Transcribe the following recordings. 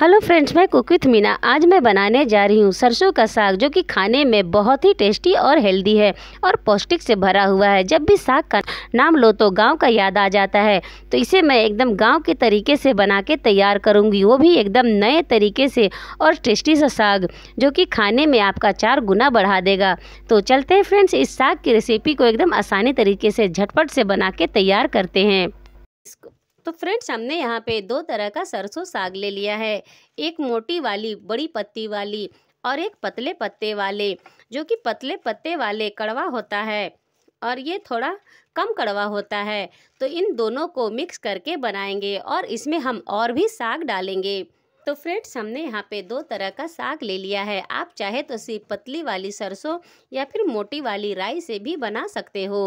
hello friends मैं cook with Meena आज मैं बनाने जा रही हूँ सरसों का साग जो कि खाने में बहुत ही टेस्टी और हेल्दी है और पौष्टिक से भरा हुआ है जब भी साग का नाम लो तो गांव का याद आ जाता है तो इसे मैं एकदम गांव के तरीके से बना के तैयार करूँगी वो भी एकदम नए तरीके से और टेस्टी सा साग जो कि खाने में आपका चार गुना बढ़ा देगा तो चलते हैं फ्रेंड्स इस साग की रेसिपी को एकदम आसानी तरीके से झटपट से बना के तैयार करते हैं तो फ्रेंड्स हमने यहाँ पे दो तरह का सरसों साग ले लिया है एक मोटी वाली बड़ी पत्ती वाली और एक पतले पत्ते वाले जो कि पतले पत्ते वाले कड़वा होता है और ये थोड़ा कम कड़वा होता है तो इन दोनों को मिक्स करके बनाएंगे और इसमें हम और भी साग डालेंगे तो फ्रेंड्स हमने यहाँ पे दो तरह का साग ले लिया है आप चाहे तो सिर्फ पतली वाली सरसों या फिर मोटी वाली राई से भी बना सकते हो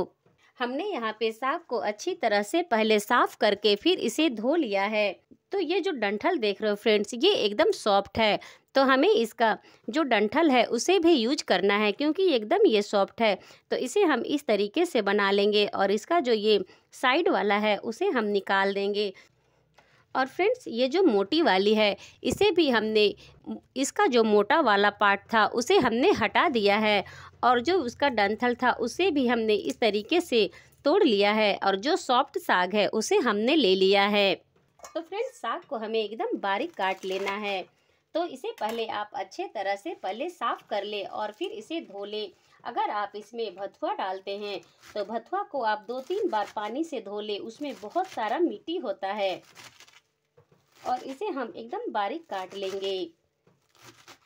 हमने यहाँ पे साग को अच्छी तरह से पहले साफ करके फिर इसे धो लिया है तो ये जो डंठल देख रहे हो फ्रेंड्स ये एकदम सॉफ्ट है तो हमें इसका जो डंठल है उसे भी यूज करना है क्योंकि एकदम ये सॉफ्ट है तो इसे हम इस तरीके से बना लेंगे और इसका जो ये साइड वाला है उसे हम निकाल देंगे और फ्रेंड्स ये जो मोटी वाली है इसे भी हमने इसका जो मोटा वाला पार्ट था उसे हमने हटा दिया है और जो उसका डंथल था उसे भी हमने इस तरीके से तोड़ लिया है और जो सॉफ्ट साग है उसे हमने ले लिया है तो फ्रेंड्स साग को हमें एकदम बारीक काट लेना है तो इसे पहले आप अच्छे तरह से पहले साफ़ कर ले और फिर इसे धो ले अगर आप इसमें भथुआ डालते हैं तो भथुआ को आप दो तीन बार पानी से धो ले उसमें बहुत सारा मिट्टी होता है और इसे हम एकदम बारीक काट लेंगे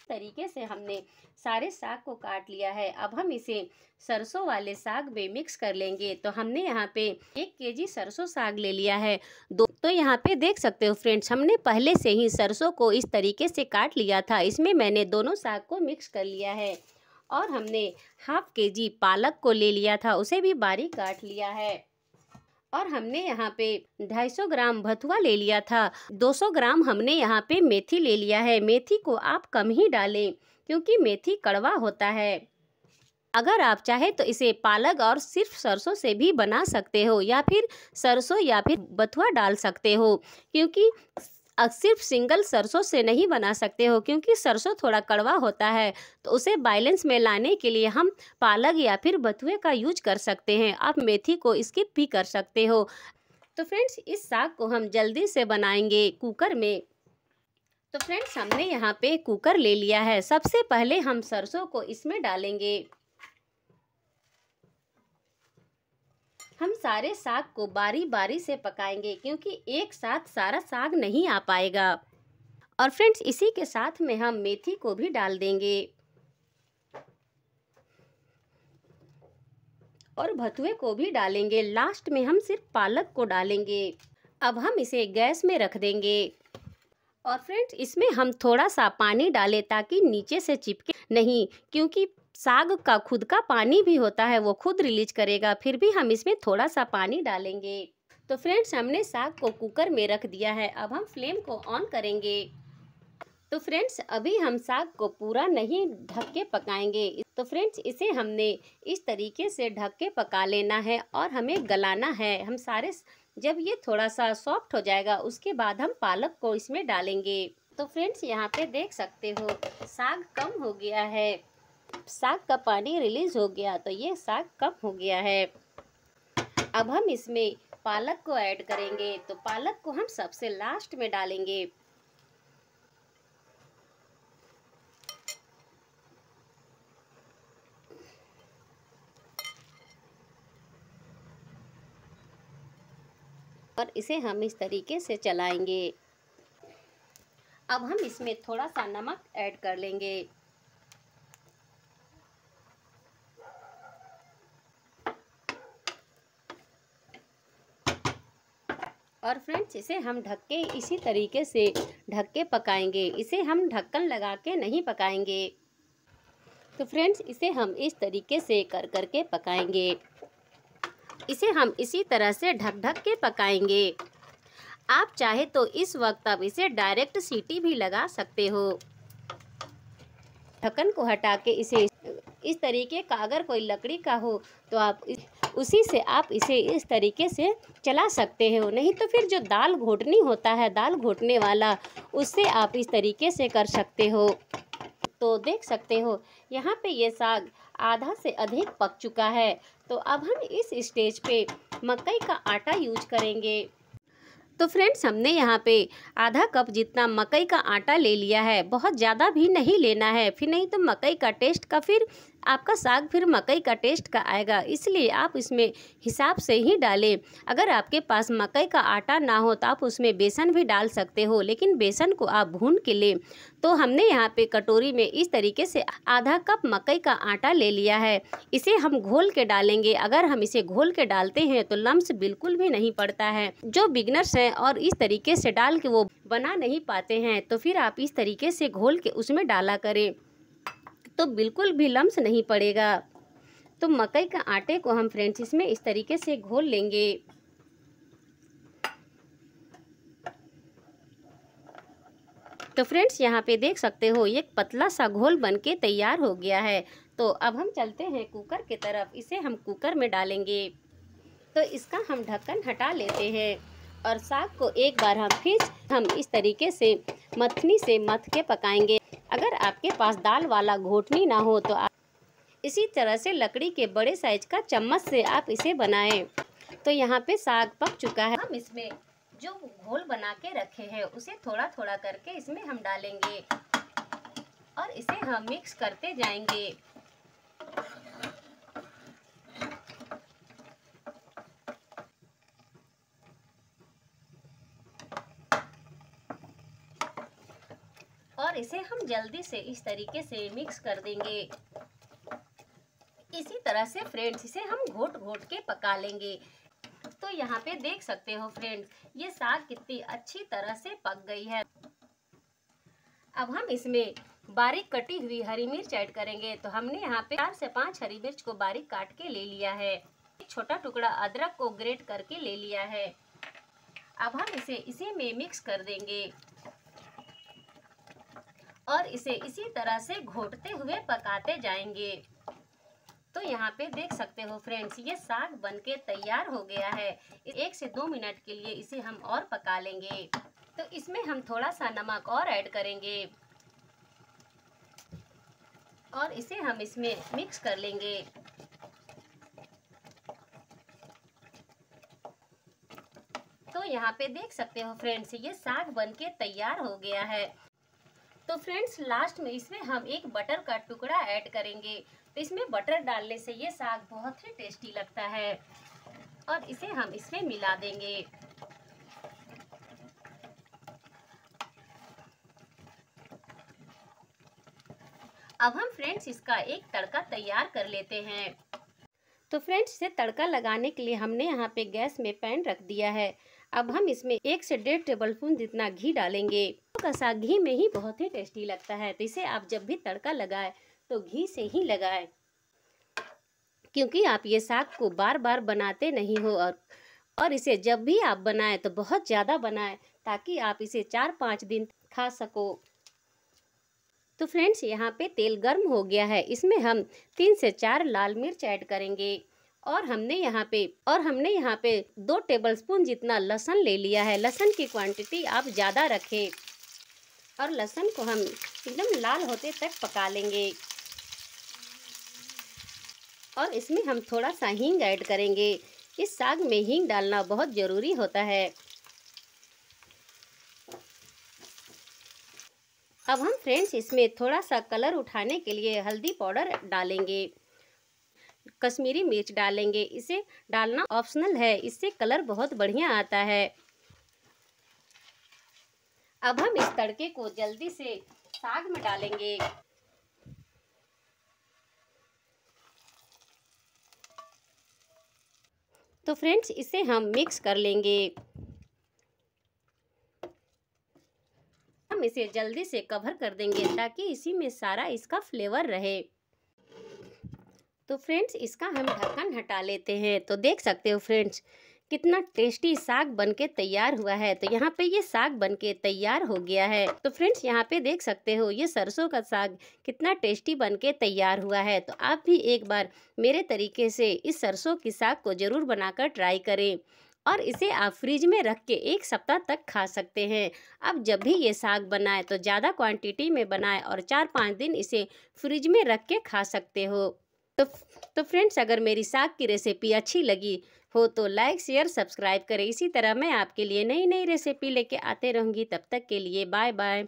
तरीके से हमने सारे साग को काट लिया है अब हम इसे सरसों वाले साग में मिक्स कर लेंगे तो हमने यहाँ पे एक केजी सरसों साग ले लिया है दो तो यहाँ पे देख सकते हो फ्रेंड्स हमने पहले से ही सरसों को इस तरीके से काट लिया था इसमें मैंने दोनों साग को मिक्स कर लिया है और हमने हाफ के जी पालक को ले लिया था उसे भी बारीक काट लिया है और हमने यहाँ पे 250 ग्राम भथुआ ले लिया था 200 ग्राम हमने यहाँ पे मेथी ले लिया है मेथी को आप कम ही डालें क्योंकि मेथी कड़वा होता है अगर आप चाहे तो इसे पालक और सिर्फ सरसों से भी बना सकते हो या फिर सरसों या फिर बथुआ डाल सकते हो क्योंकि सिर्फ सिंगल सरसों से नहीं बना सकते हो क्योंकि सरसों थोड़ा कड़वा होता है तो उसे बैलेंस में लाने के लिए हम पालक या फिर बथुए का यूज कर सकते हैं आप मेथी को स्किप भी कर सकते हो तो फ्रेंड्स इस साग को हम जल्दी से बनाएंगे कुकर में तो फ्रेंड्स हमने यहाँ पे कुकर ले लिया है सबसे पहले हम सरसों को इसमें डालेंगे हम सारे साग को बारी बारी से पकाएंगे क्योंकि एक साथ सारा साग नहीं आ पाएगा और फ्रेंड्स इसी के साथ में हम मेथी को भी डाल देंगे और भतुए को भी डालेंगे लास्ट में हम सिर्फ पालक को डालेंगे अब हम इसे गैस में रख देंगे और फ्रेंड्स इसमें हम थोड़ा सा पानी डालें ताकि नीचे से चिपके नहीं क्योंकि साग का खुद का पानी भी होता है वो खुद रिलीज करेगा फिर भी हम इसमें थोड़ा सा पानी डालेंगे तो फ्रेंड्स हमने साग को कुकर में रख दिया है अब हम फ्लेम को ऑन करेंगे तो फ्रेंड्स अभी हम साग को पूरा नहीं ढक के पकाएंगे तो फ्रेंड्स इसे हमने इस तरीके से ढक के पका लेना है और हमें गलाना है हम सारे जब ये थोड़ा सा सॉफ्ट हो जाएगा उसके बाद हम पालक को इसमें डालेंगे तो फ्रेंड्स यहाँ पे देख सकते हो साग कम हो गया है साग का पानी रिलीज हो गया तो ये साग कम हो गया है अब हम इसमें पालक को ऐड करेंगे तो पालक को हम सबसे लास्ट में डालेंगे और इसे हम इस तरीके से चलाएंगे अब हम इसमें थोड़ा सा नमक ऐड कर लेंगे और फ्रेंड्स इसे हम ढक के इसी तरीके से ढक के पकाएंगे इसे हम ढक्कन लगा के नहीं पकाएंगे तो फ्रेंड्स इसे हम इस तरीके से कर कर के पकाएंगे इसे हम इसी तरह से ढक ढक के पकाएंगे आप चाहे तो इस वक्त आप इसे डायरेक्ट सीटी भी लगा सकते हो ढक्कन को हटा के इसे इस तरीके का अगर कोई लकड़ी का हो तो आप उसी से आप इसे इस तरीके से चला सकते हो नहीं तो फिर जो दाल घोटनी होता है दाल घोटने वाला उससे आप इस तरीके से कर सकते हो तो देख सकते हो यहाँ पे ये साग आधा से अधिक पक चुका है तो अब हम इस स्टेज पे मकई का आटा यूज करेंगे तो फ्रेंड्स हमने यहाँ पे आधा कप जितना मकई का आटा ले लिया है बहुत ज़्यादा भी नहीं लेना है फिर नहीं तो मकई का टेस्ट का फिर आपका साग फिर मकई का टेस्ट का आएगा इसलिए आप इसमें हिसाब से ही डालें अगर आपके पास मकई का आटा ना हो तो आप उसमें बेसन भी डाल सकते हो लेकिन बेसन को आप भून के लें तो हमने यहाँ पे कटोरी में इस तरीके से आधा कप मकई का आटा ले लिया है इसे हम घोल के डालेंगे अगर हम इसे घोल के डालते हैं तो लम्स बिल्कुल भी नहीं पड़ता है जो बिगनर्स हैं और इस तरीके से डाल के वो बना नहीं पाते हैं तो फिर आप इस तरीके से घोल के उसमें डाला करें तो बिल्कुल भी लम्स नहीं पड़ेगा तो मकई का आटे को हम फ्रेंड्स इसमें इस तरीके से घोल लेंगे तो फ्रेंड्स यहाँ पे देख सकते हो ये पतला सा घोल बन के तैयार हो गया है तो अब हम चलते हैं कुकर की तरफ इसे हम कुकर में डालेंगे तो इसका हम ढक्कन हटा लेते हैं और साग को एक बार हम फिर हम इस तरीके से मथनी से मथ के पकाएंगे अगर आपके पास दाल वाला घोटनी ना हो तो आप इसी तरह से लकड़ी के बड़े साइज का चम्मच से आप इसे बनाएं तो यहाँ पे साग पक चुका है हम इसमें जो घोल बना के रखे हैं उसे थोड़ा थोड़ा करके इसमें हम डालेंगे और इसे हम मिक्स करते जाएंगे और इसे हम जल्दी से इस तरीके से मिक्स कर देंगे इसी तरह से फ्रेंड्स इसे हम घोट घोट के पका लेंगे तो यहाँ पे देख सकते हो फ्रेंड्स ये साग कितनी अच्छी तरह से पक गई है अब हम इसमें बारीक कटी हुई हरी मिर्च ऐड करेंगे तो हमने यहाँ पे चार से पाँच हरी मिर्च को बारीक काट के ले लिया है एक छोटा टुकड़ा अदरक को ग्रेट करके ले लिया है अब हम इसे इसी में मिक्स कर देंगे और इसे इसी तरह से घोटते हुए पकाते जाएंगे तो यहाँ पे देख सकते हो फ्रेंड्स ये साग बनके तैयार हो गया है एक से दो मिनट के लिए इसे हम और पका लेंगे तो इसमें हम थोड़ा सा नमक और ऐड करेंगे और इसे हम इसमें मिक्स कर लेंगे तो यहाँ पे देख सकते हो फ्रेंड्स ये साग बनके तैयार हो गया है तो फ्रेंड्स लास्ट में इसमें हम एक बटर का टुकड़ा ऐड करेंगे तो इसमें बटर डालने से ये साग बहुत ही टेस्टी लगता है और इसे हम इसमें मिला देंगे अब हम फ्रेंड्स इसका एक तड़का तैयार कर लेते हैं तो फ्रेंड्स इसे तड़का लगाने के लिए हमने यहाँ पे गैस में पैन रख दिया है अब हम इसमें एक से डेढ़ टेबल स्पून जितना घी डालेंगे का साग घी में ही बहुत ही टेस्टी लगता है तो इसे आप जब भी तड़का लगाए तो घी से ही लगाए क्योंकि आप ये साग को बार बार बनाते नहीं हो और और इसे जब भी आप बनाएं तो बहुत ज़्यादा बनाएं ताकि आप इसे चार पाँच दिन खा सको तो फ्रेंड्स यहाँ पे तेल गर्म हो गया है इसमें हम तीन से चार लाल मिर्च ऐड करेंगे और हमने यहाँ पे और हमने यहाँ पे दो टेबलस्पून जितना लहसुन ले लिया है लहसुन की क्वांटिटी आप ज़्यादा रखें और लहसुन को हम एकदम लाल होते तक पका लेंगे और इसमें हम थोड़ा सा हींग ऐड करेंगे इस साग में हींग डालना बहुत ज़रूरी होता है अब हम फ्रेंड्स इसमें थोड़ा सा कलर उठाने के लिए हल्दी पाउडर डालेंगे कश्मीरी मिर्च डालेंगे इसे डालना ऑप्शनल है इससे कलर बहुत बढ़िया आता है अब हम इस तड़के को जल्दी से साग में डालेंगे तो फ्रेंड्स इसे हम मिक्स कर लेंगे हम इसे जल्दी से कवर कर देंगे ताकि इसी में सारा इसका फ्लेवर रहे तो फ्रेंड्स इसका हम ढक्कन हटा लेते हैं तो देख सकते हो फ्रेंड्स कितना टेस्टी साग बनके तैयार हुआ है तो यहाँ पे ये साग बनके तैयार हो गया है तो फ्रेंड्स यहाँ पे देख सकते हो ये सरसों का साग कितना टेस्टी बनके तैयार हुआ है तो आप भी एक बार मेरे तरीके से इस सरसों की साग को ज़रूर बनाकर ट्राई करें और इसे आप फ्रिज में रख के एक सप्ताह तक खा सकते हैं अब जब भी ये साग बनाए तो ज़्यादा क्वांटिटी में बनाए और चार पाँच दिन इसे फ्रिज में रख के खा सकते हो तो तो फ्रेंड्स अगर मेरी साग की रेसिपी अच्छी लगी हो तो लाइक शेयर सब्सक्राइब करें इसी तरह मैं आपके लिए नई नई रेसिपी लेके आते रहूँगी तब तक के लिए बाय बाय